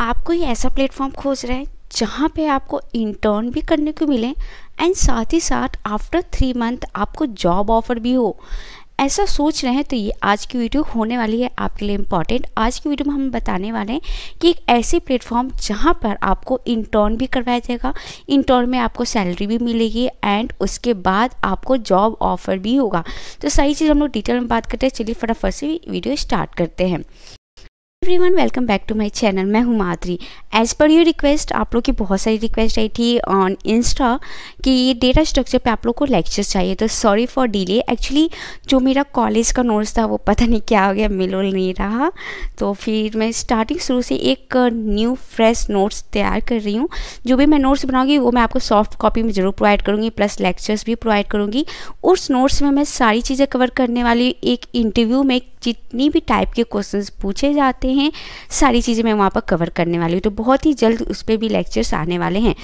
आप कोई ऐसा प्लेटफॉर्म खोज रहे हैं जहाँ पे आपको इंटर्न भी करने को मिले एंड साथ ही साथ आफ्टर थ्री मंथ आपको जॉब ऑफर भी हो ऐसा सोच रहे हैं तो ये आज की वीडियो होने वाली है आपके लिए इम्पॉर्टेंट आज की वीडियो में हम बताने वाले हैं कि एक ऐसे प्लेटफॉर्म जहाँ पर आपको इंटर्न भी करवाया जाएगा इंटर्न में आपको सैलरी भी मिलेगी एंड उसके बाद आपको जॉब ऑफर भी होगा तो सही चीज़ हम लोग डिटेल में बात करते हैं चलिए फटाफट से वीडियो स्टार्ट करते हैं everyone welcome back to my channel मैं हूँ Madhuri as per you request आप लोग की बहुत सारी रिक्वेस्ट आई थी ऑन इंस्टा कि ये डेटा स्ट्रक्चर पे आप लोग को लेक्चर्स चाहिए तो सॉरी फॉर डिले एक्चुअली जो मेरा कॉलेज का नोट्स था वो पता नहीं क्या हो गया मिल उल नहीं रहा तो फिर मैं स्टार्टिंग शुरू से एक न्यू फ्रेश नोट्स तैयार कर रही हूँ जो भी मैं नोट्स बनाऊँगी वो मैं आपको सॉफ्ट कॉपी में ज़रूर प्रोवाइड करूँगी प्लस लेक्चर्स भी प्रोवाइड करूँगी उस नोट्स में मैं सारी चीज़ें कवर करने वाली एक इंटरव्यू में जितनी भी टाइप के क्वेश्चंस पूछे जाते हैं सारी चीज़ें मैं वहाँ पर कवर करने वाली हूँ तो बहुत ही जल्द उस पर भी लेक्चर्स आने वाले हैं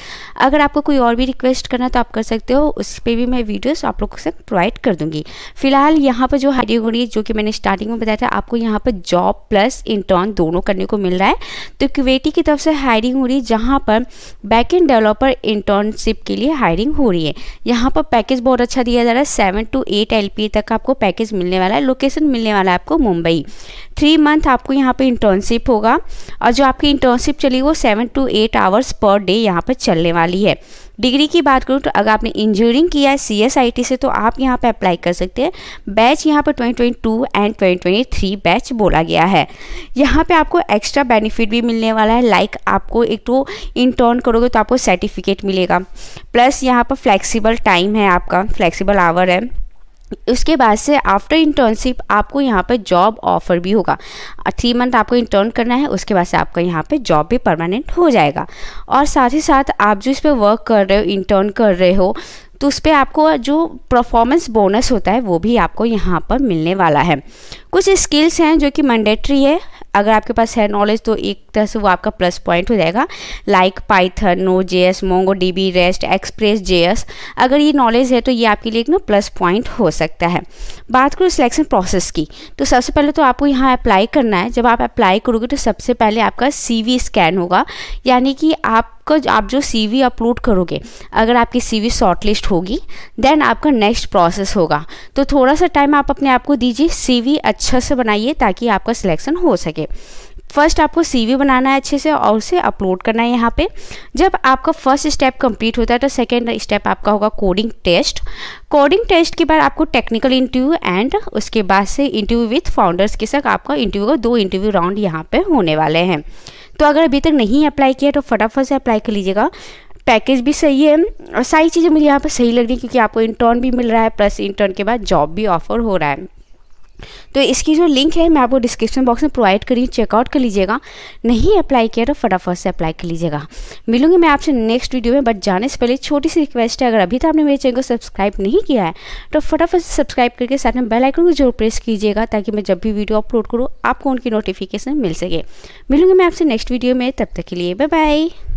अगर आपको कोई और भी रिक्वेस्ट करना तो आप कर सकते हो उस पर भी मैं वीडियोज़ आप लोगों से प्रोवाइड कर दूँगी फिलहाल यहाँ पर जो हाइडियोगोनी जो कि मैंने स्टार्टिंग में बताया था आपको यहाँ पर जॉब प्लस इंटर्न दोनों करने को मिल रहा है तो क्वेटी की तरफ से हायरिंग हो रही है जहाँ पर बैक एंड डेवलपर इंटर्नशिप के लिए हायरिंग हो रही है यहाँ पर पैकेज बहुत अच्छा दिया जा रहा है सेवन टू एट एल तक आपको पैकेज मिलने वाला है लोकेशन मिलने वाला है आपको आपको मुंबई थ्री मंथ आपको यहाँ पे इंटर्नशिप होगा और जो आपकी इंटर्नशिप चली वो seven to eight hours per day यहाँ पर चलने वाली है डिग्री की बात करूँ तो अगर आपने इंजीनियरिंग किया है सी से तो आप यहाँ पर अप्लाई कर सकते हैं बैच यहाँ पर 2022 एंड 2023 बैच बोला गया है यहाँ पे आपको एक्स्ट्रा बेनिफिट भी मिलने वाला है लाइक आपको एक तो इंटर्न करोगे तो आपको सर्टिफिकेट मिलेगा प्लस यहाँ पर फ्लेक्सिबल टाइम है आपका फ्लेक्सिबल आवर है उसके बाद से आफ्टर इंटर्नशिप आपको यहाँ पे जॉब ऑफर भी होगा थ्री मंथ आपको इंटर्न करना है उसके बाद से आपका यहाँ पे जॉब भी परमानेंट हो जाएगा और साथ ही साथ आप जो इस पर वर्क कर रहे हो इंटर्न कर रहे हो तो उस पर आपको जो परफॉर्मेंस बोनस होता है वो भी आपको यहाँ पर मिलने वाला है कुछ स्किल्स हैं जो कि मैंडेट्री है अगर आपके पास है नॉलेज तो एक तरह से वो आपका प्लस पॉइंट हो जाएगा लाइक पाइथन नो जे S Mongo D B rest express जे एस अगर ये नॉलेज है तो ये आपके लिए एक ना प्लस पॉइंट हो सकता है बात करूँ सिलेक्शन प्रोसेस की तो सबसे पहले तो आपको यहाँ अप्लाई करना है जब आप अप्लाई करोगे तो सबसे पहले आपका सी स्कैन होगा यानी कि आप आपका आप जो सी अपलोड करोगे अगर आपकी सी वी शॉर्टलिस्ट होगी देन आपका नेक्स्ट प्रोसेस होगा तो थोड़ा सा टाइम आप अपने आप को दीजिए सी अच्छा से बनाइए ताकि आपका सिलेक्शन हो सके फर्स्ट आपको सीवी बनाना है अच्छे से और उसे अपलोड करना है यहाँ पे जब आपका फर्स्ट स्टेप कंप्लीट होता है तो सेकेंड स्टेप आपका होगा कोडिंग टेस्ट कोडिंग टेस्ट के बाद आपको टेक्निकल इंटरव्यू एंड उसके बाद से इंटरव्यू विथ फाउंडर्स के साथ आपका इंटरव्यू का दो इंटरव्यू राउंड यहाँ पे होने वाले हैं तो अगर अभी तक नहीं अप्लाई किया तो फटाफट से अप्लाई कर लीजिएगा पैकेज भी सही है और सारी चीज़ें मुझे यहाँ पर सही लग रही है क्योंकि आपको इंटर्न भी मिल रहा है प्लस इंटर्न के बाद जॉब भी ऑफर हो रहा है तो इसकी जो लिंक है मैं आपको डिस्क्रिप्शन बॉक्स में प्रोवाइड करी चेकआउट कर लीजिएगा नहीं अप्लाई किया तो फटाफट से अप्लाई कर लीजिएगा मिलूंगी मैं आपसे नेक्स्ट वीडियो में बट जाने से पहले छोटी सी रिक्वेस्ट है अगर अभी तक आपने मेरे चैनल को सब्सक्राइब नहीं किया है तो फटाफट से सब्सक्राइब करके साथ में बेल आइकन को जरूर प्रेस कीजिएगा ताकि मैं जब भी वीडियो अपलोड करूँ आपको उनकी नोटिफिकेशन मिल सके मिलूंगी मैं आपसे नेक्स्ट वीडियो में तब तक के लिए बाय बाय